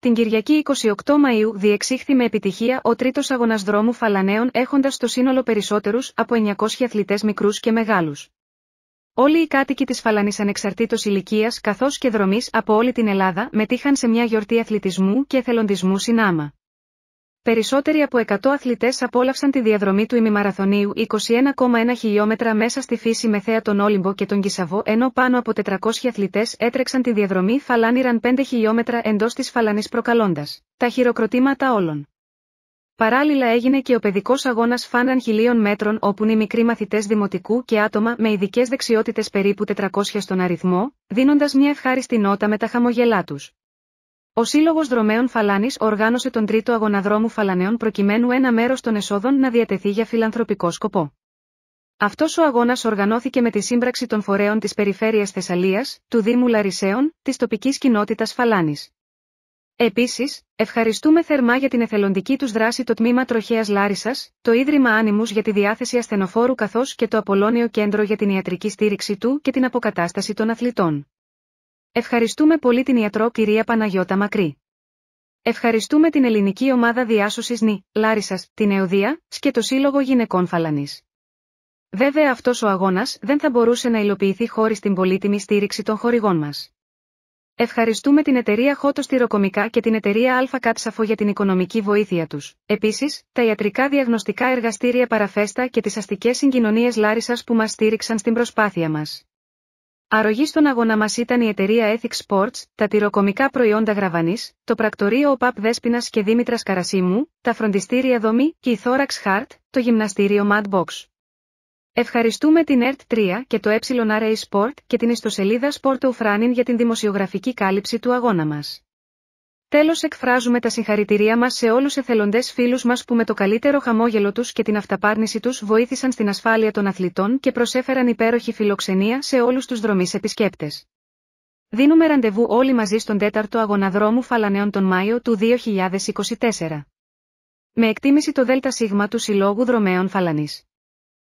Την Κυριακή 28 Μαου διεξήχθη με επιτυχία ο τρίτος αγωνα δρόμου Φαλανέων έχοντας το σύνολο περισσότερους από 900 αθλητές μικρούς και μεγάλους. Όλοι οι κάτοικοι της Φαλανής ανεξαρτήτως ηλικίας, καθώς και δρομής από όλη την Ελλάδα μετήχαν σε μια γιορτή αθλητισμού και εθελοντισμού συνάμα. Περισσότεροι από 100 αθλητές απόλαυσαν τη διαδρομή του ημιμαραθωνίου 21,1 χιλιόμετρα μέσα στη φύση με θέα τον Όλυμπο και τον Κισαβό ενώ πάνω από 400 αθλητές έτρεξαν τη διαδρομή φαλάνιραν 5 χιλιόμετρα εντός της φαλανής προκαλώντας. τα χειροκροτήματα όλων. Παράλληλα έγινε και ο παιδικός αγώνας φάναν χιλίων μέτρων όπου οι μικροί μαθητές δημοτικού και άτομα με ειδικές δεξιότητες περίπου 400 στον αριθμό, δίνοντας μια ευχάριστη νότα με τα χαμογελά τους. Ο Σύλλογος Δρομέων Φαλάνης οργάνωσε τον τρίτο αγωναδρόμου Φαλανέων προκειμένου ένα μέρος των εσόδων να διατεθεί για φιλανθρωπικό σκοπό. Αυτός ο αγώνας οργανώθηκε με τη σύμπραξη των φορέων της Περιφέρειας Θεσσαλίας, του Δήμου Λαρισαίων, της τοπικής κοινότητας Φαλάνης. Επίσης, ευχαριστούμε θερμά για την εθελοντική τους δράση το τμήμα Τροχέας Λάρισας, το Ίδρυμα Άνιμου για τη διάθεση ασθενοφόρου καθώς και το Απολώνιο Κέντρο για την ιατρική στήριξη του και την αποκατάσταση των αθλητών. Ευχαριστούμε πολύ την ιατρό κυρία Παναγιώτα Μακρύ. Ευχαριστούμε την ελληνική ομάδα διάσωσης Νη, Λάρισας, την Εωδία και το Σύλλογο Γυναικών Φαλανής. Βέβαια αυτός ο αγώνας δεν θα μπορούσε να υλοποιηθεί χωρίς την πολύτιμη στήριξη των χορηγών μας. Ευχαριστούμε την εταιρεία Χότο Τυροκομικά και την εταιρεία Αλφα για την οικονομική βοήθεια τους. Επίσης, τα ιατρικά διαγνωστικά εργαστήρια Παραφέστα και τις αστικές συγκοινωνίες Λάρισας που μας στήριξαν στην προσπάθεια μας. Αρρωγή στον αγώνα μας ήταν η εταιρεία Ethics Sports, τα τυροκομικά προϊόντα Γραβανής, το πρακτορείο ΟΠΑΠ Δέσπινα και Δήμητρας Καρασίμου, τα φροντιστήρια Δομή και η Thorax Heart, το γυμναστήριο Madbox. Ευχαριστούμε την ert 3 και το ERA Sport και την ιστοσελίδα Sport Running για την δημοσιογραφική κάλυψη του αγώνα μας. Τέλος εκφράζουμε τα συγχαρητηριά μας σε όλους εθελοντές φίλους μας που με το καλύτερο χαμόγελο τους και την αυταπάρνηση τους βοήθησαν στην ασφάλεια των αθλητών και προσέφεραν υπέροχη φιλοξενία σε όλους τους δρομείς επισκέπτες. Δίνουμε ραντεβού όλοι μαζί στον 4ο Αγωναδρόμου Φαλανέων τον Μάιο του 2024. Με εκτίμηση το ΔΣ του Συλλόγου Δρομέων Φαλανής.